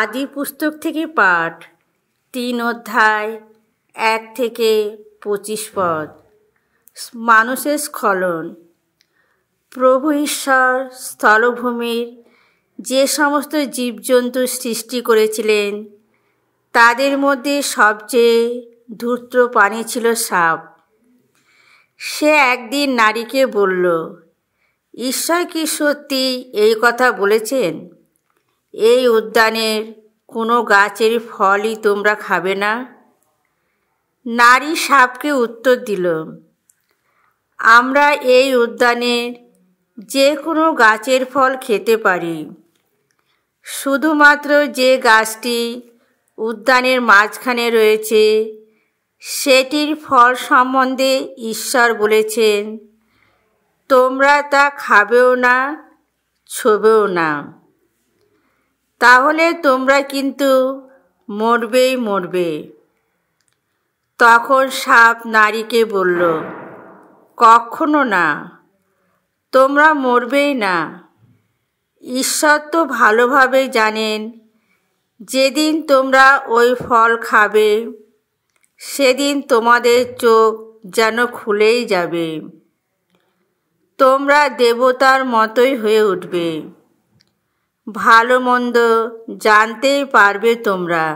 আদি পুস্তক থেকে পাঠ তিন অধ্যায় এক থেকে পঁচিশ পদ মানুষের স্খলন প্রভু ঈশ্বর স্থলভূমির যে সমস্ত জীবজন্তু সৃষ্টি করেছিলেন তাদের মধ্যে সবচেয়ে ধূর্ত পানি ছিল সাপ সে একদিন নারীকে বলল ঈশ্বর কি সত্যি এই কথা বলেছেন এই উদ্যানের কোনো গাছের ফলই তোমরা খাবে না নারী সাপকে উত্তর দিল আমরা এই উদ্যানের যে কোনো গাছের ফল খেতে পারি শুধুমাত্র যে গাছটি উদ্যানের মাঝখানে রয়েছে সেটির ফল সম্বন্ধে ঈশ্বর বলেছেন তোমরা তা খাবেও না ছবেও না তাহলে তোমরা কিন্তু মরবেই মরবে তখন সাপ নারীকে বলল কখনো না তোমরা মরবেই না ঈশ্বর তো ভালোভাবে জানেন যেদিন তোমরা ওই ফল খাবে সেদিন তোমাদের চোখ যেন খুলেই যাবে তোমরা দেবতার মতোই হয়ে উঠবে ভালো মন্দ জানতেই পারবে তোমরা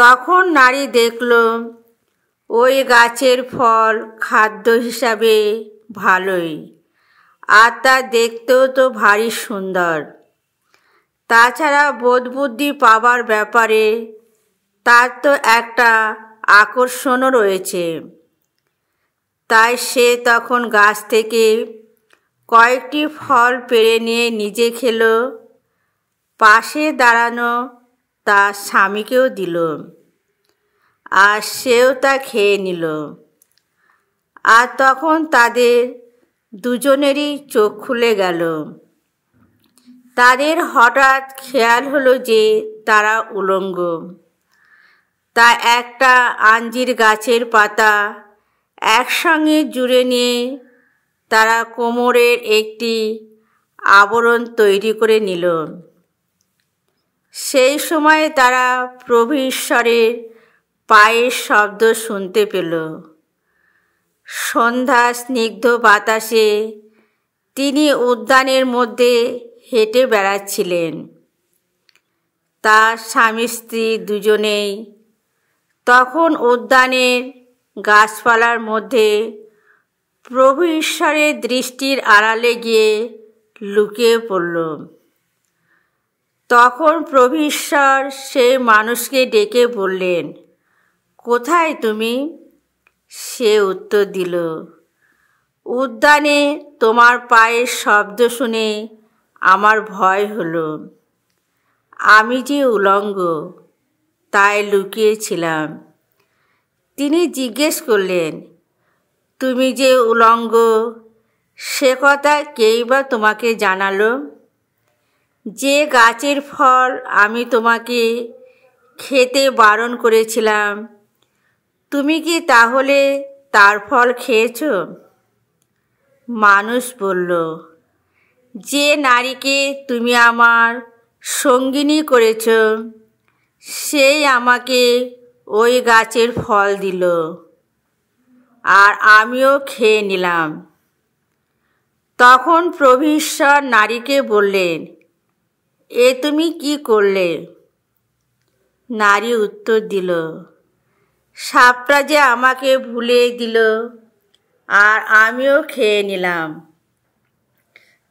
তখন নারী দেখল ওই গাছের ফল খাদ্য হিসাবে ভালোই আর তা দেখতেও তো ভারী সুন্দর তাছাড়া বোধবুদ্ধি পাবার ব্যাপারে তার তো একটা আকর্ষণও রয়েছে তাই সে তখন গাছ থেকে কয়েকটি ফল পেড়ে নিয়ে নিজে খেল পাশে দাঁড়ানো তার স্বামীকেও দিল আর সেও তা খেয়ে নিল আর তখন তাদের দুজনেরই চোখ খুলে গেল তাদের হঠাৎ খেয়াল হলো যে তারা উলঙ্গ তা একটা আঞ্জির গাছের পাতা একসঙ্গে জুড়ে নিয়ে তারা কোমরের একটি আবরণ তৈরি করে নিল সেই সময় তারা প্রভীশ্বরের পায়ের শব্দ শুনতে পেল সন্ধ্যা স্নিগ্ধ বাতাসে তিনি উদ্যানের মধ্যে হেঁটে বেড়াচ্ছিলেন তার স্বামী স্ত্রী দুজনেই তখন উদ্যানের গাছপালার মধ্যে প্রভু ঈশ্বরের দৃষ্টির আড়ালে গিয়ে লুকিয়ে পড়ল তখন প্রভু ঈশ্বর সেই মানুষকে ডেকে বললেন কোথায় তুমি সে উত্তর দিল উদ্যানে তোমার পায়ের শব্দ শুনে আমার ভয় হলো আমি যে উলঙ্গ তাই লুকিয়েছিলাম তিনি জিজ্ঞেস করলেন তুমি যে উলঙ্গ সে কথা কেই বা তোমাকে জানালো যে গাছের ফল আমি তোমাকে খেতে বারণ করেছিলাম তুমি কি তাহলে তার ফল খেয়েছ মানুষ বলল যে নারীকে তুমি আমার সঙ্গিনী করেছ সেই আমাকে ওই গাছের ফল দিল আর আমিও খেয়ে নিলাম তখন প্রভীশ্বর নারীকে বললেন এ তুমি কি করলে নারী উত্তর দিল সাপটা যে আমাকে ভুলে দিল আর আমিও খেয়ে নিলাম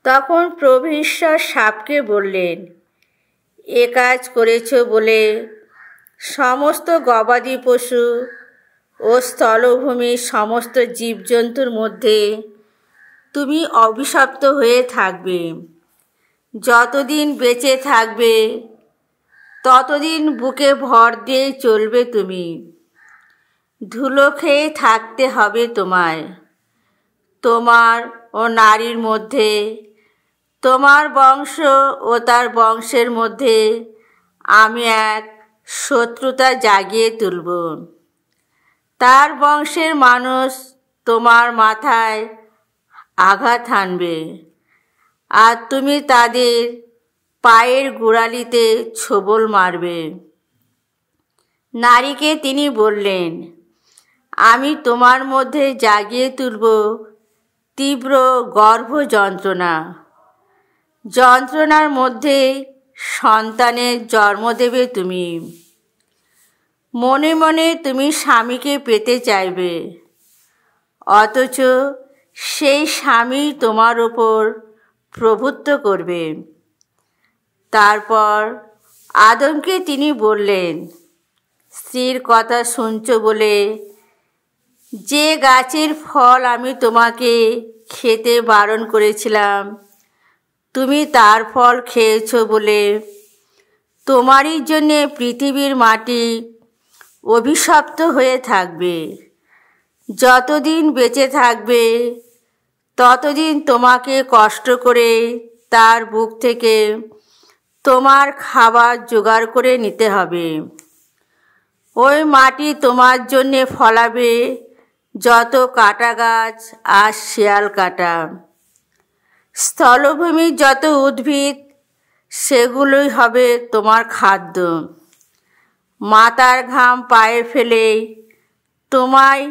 তখন প্রভীশ্বর সাপকে বললেন এ কাজ করেছ বলে সমস্ত গবাদি পশু ও স্থলভূমির সমস্ত জীবজন্তুর মধ্যে তুমি অভিশপ্ত হয়ে থাকবে যতদিন বেঁচে থাকবে ততদিন বুকে ভর দিয়ে চলবে তুমি ধুলো খেয়ে থাকতে হবে তোমায় তোমার ও নারীর মধ্যে তোমার বংশ ও তার বংশের মধ্যে আমি এক শত্রুতা জাগিয়ে তুলব তার বংশের মানুষ তোমার মাথায় আঘাত হানবে আর তুমি তাদের পায়ের গোড়ালিতে ছোবল মারবে নারীকে তিনি বললেন আমি তোমার মধ্যে জাগিয়ে তুলব তীব্র গর্ভ যন্ত্রণা যন্ত্রণার মধ্যে সন্তানের জন্ম দেবে তুমি মনে মনে তুমি স্বামীকে পেতে চাইবে অথচ সেই স্বামী তোমার ওপর প্রভুত্ব করবে তারপর আদমকে তিনি বললেন স্ত্রীর কথা শুনছ বলে যে গাছের ফল আমি তোমাকে খেতে বারণ করেছিলাম তুমি তার ফল খেয়েছ বলে তোমারই জন্যে পৃথিবীর মাটি অভিশপ্ত হয়ে থাকবে যতদিন বেঁচে থাকবে ততদিন তোমাকে কষ্ট করে তার বুক থেকে তোমার খাবার জোগাড় করে নিতে হবে ওই মাটি তোমার জন্যে ফলাবে যত কাটা গাছ আর শিয়াল কাটা স্থলভূমির যত উদ্ভিদ সেগুলোই হবে তোমার খাদ্য মাতার ঘাম পায়ে ফেলে তোমায়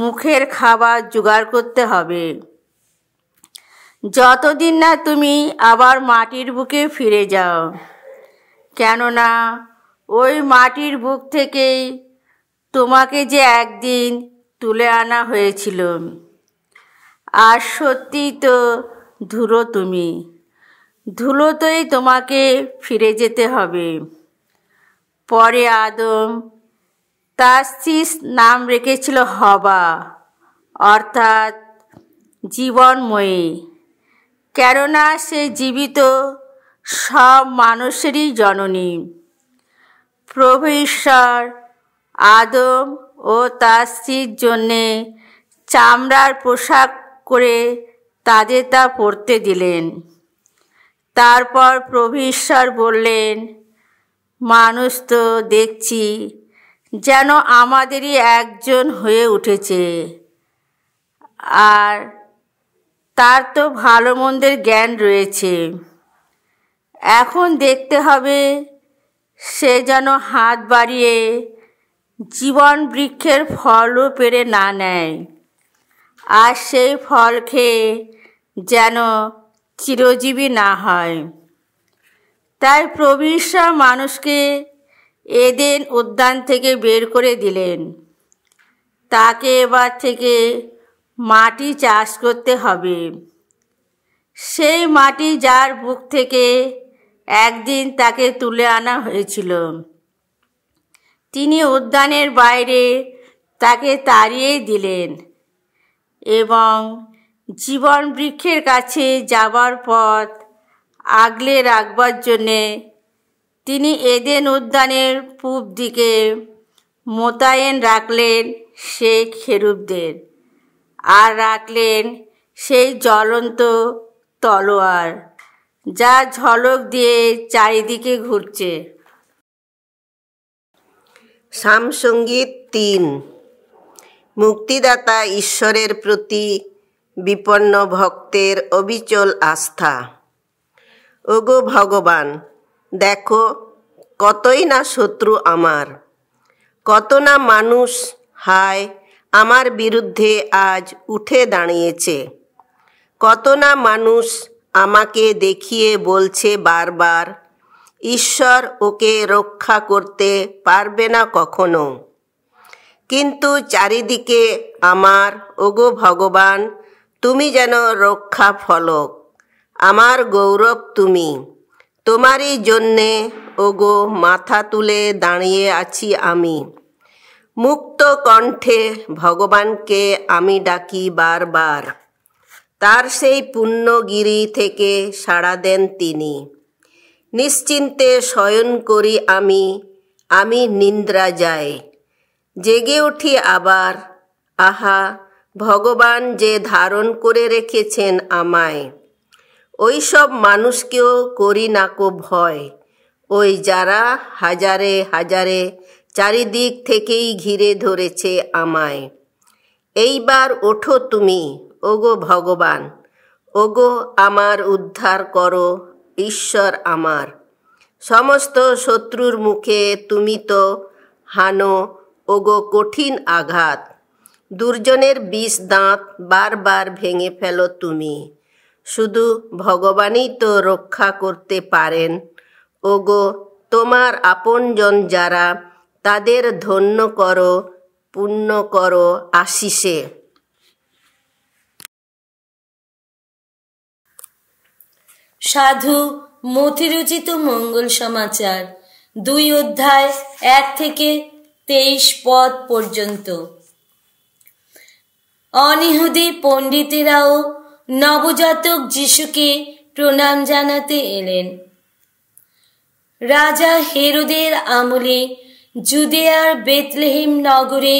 মুখের খাবার জোগাড় করতে হবে যতদিন না তুমি আবার মাটির বুকে ফিরে যাও কেননা ওই মাটির বুক থেকেই তোমাকে যে একদিন তুলে আনা হয়েছিল আর সত্যিই তো ধুলো তুমি ধুলোতেই তোমাকে ফিরে যেতে হবে পরে আদম তার স্ত্রীর নাম রেখেছিল হবা অর্থাৎ জীবনময়ী কেননা সে জীবিত সব মানুষেরই জননী প্রভু ঈশ্বর আদম ও তার স্ত্রীর জন্যে চামড়ার পোশাক করে তাদের তা পরতে দিলেন তারপর প্রভু ঈশ্বর বললেন মানুষ তো দেখছি যেন আমাদেরই একজন হয়ে উঠেছে আর তার তো ভালো মন্দের জ্ঞান রয়েছে এখন দেখতে হবে সে যেন হাত বাড়িয়ে জীবন বৃক্ষের ফলও পেরে না নেয় আর সেই ফল খেয়ে যেন চিরজীবী না হয় তাই প্রবীর মানুষকে এদেন উদ্যান থেকে বের করে দিলেন তাকে এবার থেকে মাটি চাষ করতে হবে সেই মাটি যার বুক থেকে একদিন তাকে তুলে আনা হয়েছিল তিনি উদ্যানের বাইরে তাকে তাড়িয়ে দিলেন এবং জীবন বৃক্ষের কাছে যাবার পথ আগলে রাখবার জন্যে তিনি এদেন উদ্যানের পূব দিকে মোতায়েন রাখলেন সেই খেরুবদের আর রাখলেন সেই জ্বলন্ত তলোয়ার যা ঝলক দিয়ে চারিদিকে ঘুরছে সামসঙ্গীত তিন মুক্তিদাতা ঈশ্বরের প্রতি বিপন্ন ভক্তের অবিচল আস্থা ওগো ভগবান দেখো কতই না শত্রু আমার কত না মানুষ হায় আমার বিরুদ্ধে আজ উঠে দাঁড়িয়েছে কত না মানুষ আমাকে দেখিয়ে বলছে বারবার ঈশ্বর ওকে রক্ষা করতে পারবে না কখনো কিন্তু চারিদিকে আমার ওগো ভগবান তুমি যেন রক্ষা ফলক আমার গৌরব তুমি তোমারই জন্যে ওগো মাথা তুলে দাঁড়িয়ে আছি আমি মুক্ত কণ্ঠে ভগবানকে আমি ডাকি বারবার তার সেই পুণ্যগিরি থেকে সাড়া দেন তিনি নিশ্চিন্তে শয়ন করি আমি আমি নিন্দ্রা যাই জেগে উঠি আবার আহা ভগবান যে ধারণ করে রেখেছেন আমায় ওই সব মানুষকেও করি না কো ভয় ওই যারা হাজারে হাজারে চারিদিক থেকেই ঘিরে ধরেছে আমায় এইবার ওঠো তুমি ওগো ভগবান ওগো আমার উদ্ধার করো ঈশ্বর আমার সমস্ত শত্রুর মুখে তুমি তো হানো ওগো কঠিন আঘাত দুর্জনের বিষ দাঁত বারবার ভেঙে ফেলো তুমি শুধু ভগবানই তো রক্ষা করতে পারেন ওগো তোমার আপনজন যারা তাদের ধন্য করো পুণ্য করো আশিসে সাধু মথিরুচিত মঙ্গল সমাচার দুই অধ্যায় এক থেকে তেইশ পদ পর্যন্ত অনিহুদি পণ্ডিতেরাও নবজাতক যিশুকে প্রণাম জানাতে এলেন রাজা হেরুদের আমলে জুদেয়ার বেতলেহেম নগরে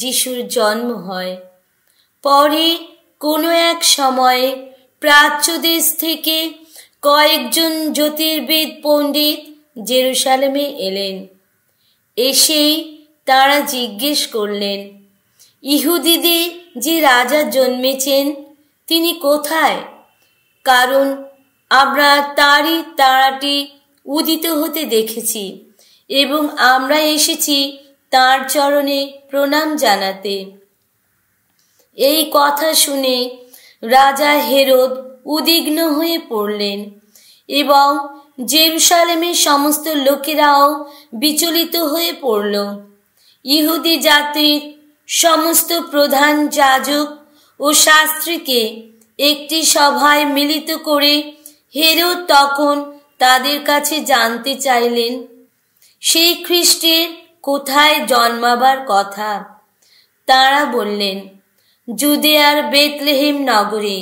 যিশুর জন্ম হয় পরে কোনো এক সময়ে প্রাচ্য দেশ থেকে কয়েকজন জ্যোতির্বিদ পণ্ডিত জেরুসালেমে এলেন এসেই তারা জিজ্ঞেস করলেন ইহুদিদে যে রাজা জন্মেছেন তিনি কোথায় কারণ আমরা তারই তারাটি উদিত হতে দেখেছি এবং আমরা এসেছি তার চরণে প্রণাম জানাতে এই কথা শুনে রাজা হেরদ উদ্বিগ্ন হয়ে পড়লেন এবং জেরুসালেমের সমস্ত লোকেরাও বিচলিত হয়ে পড়ল ইহুদি জাতির সমস্ত প্রধান যাজক ও শাস্ত্রীকে একটি সভায় মিলিত করে হেরো তখন তাদের কাছে জানতে চাইলেন সেই খ্রিস্টের কোথায় জন্মাবার কথা তারা বললেন জুদেয়ার বেতলেহেম নগরে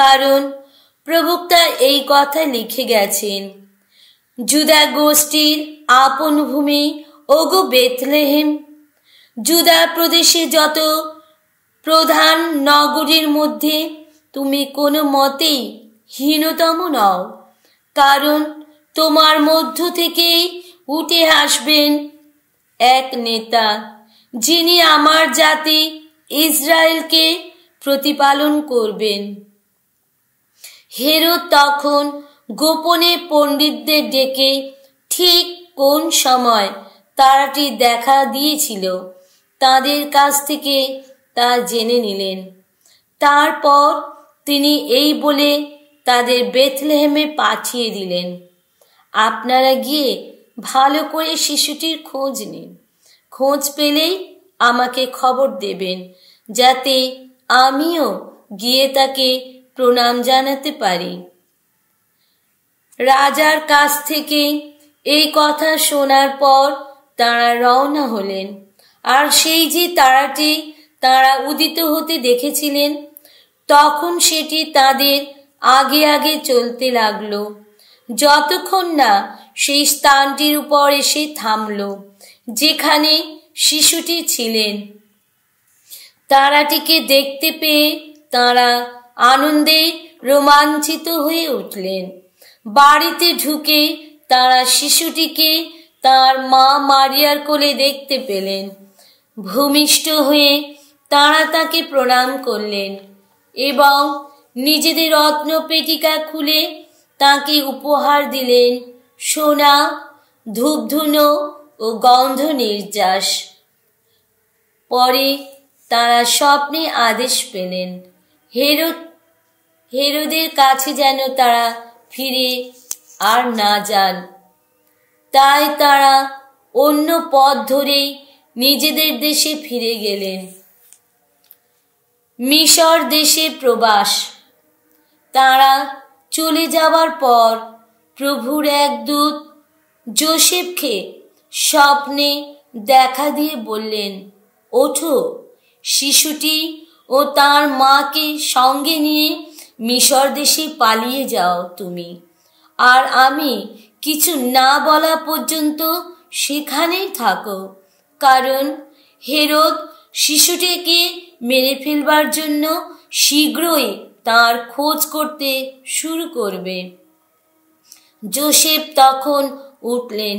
কারণ প্রবক্তা এই কথা লিখে গেছেন জুদা গোষ্ঠীর আপন ভূমি ওগো বেতলেহেম জুদা প্রদেশে যত প্রধান নগরীর মধ্যে তুমি কোনো মতেই হীনতম নও কারণ তোমার মধ্য থেকেই উঠে আসবেন এক নেতা যিনি আমার জাতি ইসরায়েলকে প্রতিপালন করবেন হেরো তখন গোপনে পণ্ডিতদের ডেকে ঠিক কোন সময় তারাটি দেখা দিয়েছিল তাদের কাছ থেকে তা জেনে নিলেন তারপর তিনি এই বলে তাদের বেথলেহেমে পাঠিয়ে দিলেন আপনারা গিয়ে ভালো করে শিশুটির খোঁজ নিন খোঁজ পেলেই আমাকে খবর দেবেন যাতে আমিও গিয়ে তাকে প্রণাম জানাতে পারি রাজার কাছ থেকে এই কথা শোনার পর তারা রওনা হলেন আর সেই যে তারাটি তারা উদিত হতে দেখেছিলেন তখন সেটি তাদের আগে আগে চলতে লাগলো যতক্ষণ না সেই স্থানটির উপর এসে থামল যেখানে শিশুটি ছিলেন তারাটিকে দেখতে পেয়ে তারা আনন্দে রোমাঞ্চিত হয়ে উঠলেন বাড়িতে ঢুকে তারা শিশুটিকে তার মা মারিয়ার কোলে দেখতে পেলেন ভূমিষ্ঠ হয়ে তাঁরা তাকে প্রণাম করলেন এবং নিজেদের রত্ন পেটিকা খুলে তাকে উপহার দিলেন সোনা ধূপধুনো ও গন্ধ নির্যাস পরে তারা স্বপ্নে আদেশ পেলেন হেরত হেরোদের কাছে যেন তারা ফিরে আর না যান তাই তারা অন্য পথ ধরেই নিজেদের দেশে ফিরে গেলেন মিশর দেশে প্রবাস তারা চলে যাওয়ার পর প্রভুর এক দূত জোসেফকে স্বপ্নে দেখা দিয়ে বললেন ওঠো শিশুটি ও তার মাকে সঙ্গে নিয়ে মিশর দেশে পালিয়ে যাও তুমি আর আমি কিছু না বলা পর্যন্ত সেখানেই থাকো কারণ হেরত শিশুটিকে মেরে ফেলবার জন্য শীঘ্রই তার খোঁজ করতে শুরু করবে জোসেফ তখন উঠলেন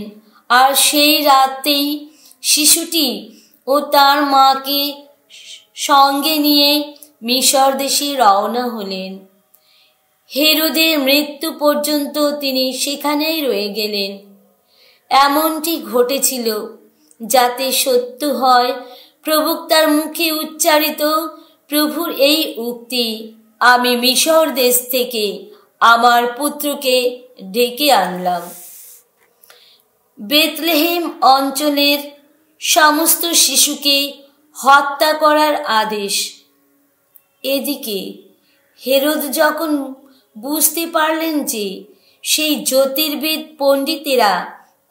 আর সেই রাতেই শিশুটি ও তার মাকে সঙ্গে নিয়ে মিশর দেশে রওনা হলেন হেরোদের মৃত্যু পর্যন্ত তিনি সেখানেই রয়ে গেলেন এমনটি ঘটেছিল যাতে সত্য হয় প্রবক্তার মুখে উচ্চারিত প্রভুর এই উক্তি আমি মিশর দেশ থেকে আমার পুত্রকে ডেকে আনলাম বেতলেহেম অঞ্চলের সমস্ত শিশুকে হত্যা করার আদেশ এদিকে হেরদ যখন বুঝতে পারলেন যে সেই জ্যোতির্বিদ পণ্ডিতেরা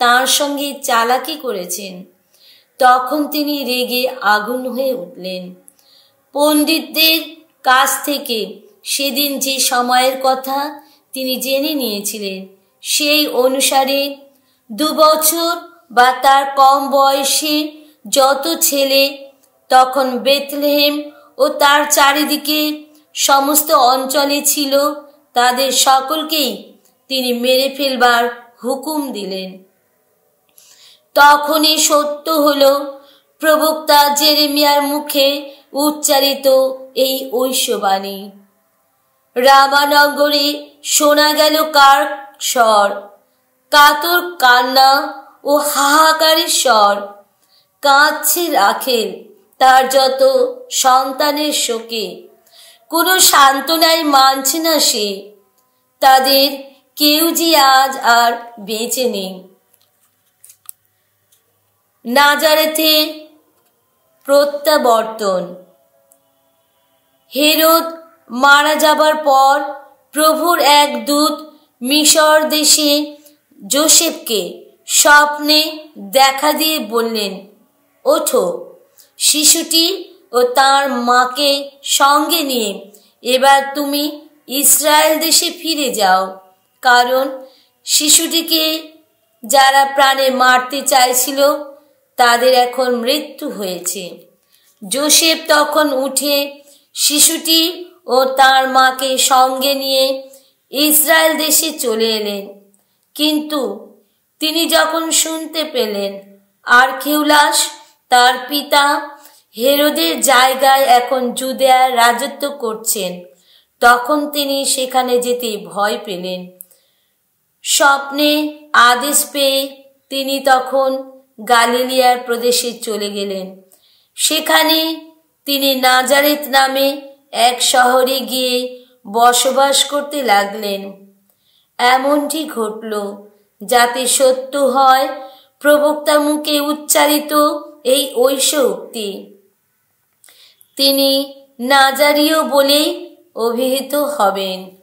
তার সঙ্গে চালাকি করেছেন তখন তিনি রেগে আগুন হয়ে উঠলেন পণ্ডিতদের কাছ থেকে সেদিন যে সময়ের কথা তিনি জেনে নিয়েছিলেন সেই অনুসারে দু বছর বা তার কম বয়সে যত ছেলে তখন বেতলেহেম ও তার চারিদিকে সমস্ত অঞ্চলে ছিল তাদের সকলকেই তিনি মেরে ফেলবার হুকুম দিলেন তখনই সত্য হল প্রবক্তা জেরেমিয়ার মুখে উচ্চারিত এই ঐশ্যবাণী রামানগরে শোনা গেল কার স্বর কাতর কান্না ও হাহাকারের স্বর কাঁদছে রাখেন তার যত সন্তানের শোকে কোনো সান্ত্বনায় মানছে না সে তাদের কেউ যে আজ আর বেঁচে নেই নাজারেতে প্রত্যাবর্তন হেরোদ মারা যাবার পর প্রভুর এক দূত মিশর দেশে জোসেফকে স্বপ্নে দেখা দিয়ে বললেন ওঠো শিশুটি ও তার মাকে সঙ্গে নিয়ে এবার তুমি ইসরায়েল দেশে ফিরে যাও কারণ শিশুটিকে যারা প্রাণে মারতে চাইছিল তাদের এখন মৃত্যু হয়েছে জোসেফ তখন উঠে শিশুটি ও তার মাকে সঙ্গে নিয়ে ইসরায়েল দেশে চলে এলেন কিন্তু তিনি যখন শুনতে পেলেন আর কেউলাস তার পিতা হেরোদের জায়গায় এখন জুদেয়ার রাজত্ব করছেন তখন তিনি সেখানে যেতে ভয় পেলেন স্বপ্নে আদেশ পেয়ে তিনি তখন গালিলিয়ার প্রদেশে চলে গেলেন সেখানে তিনি নাজারেত নামে এক শহরে গিয়ে বসবাস করতে লাগলেন এমনটি ঘটল যাতে সত্য হয় প্রবক্তা মুখে উচ্চারিত এই ঐশক্তি তিনি নাজারিও বলেই অভিহিত হবেন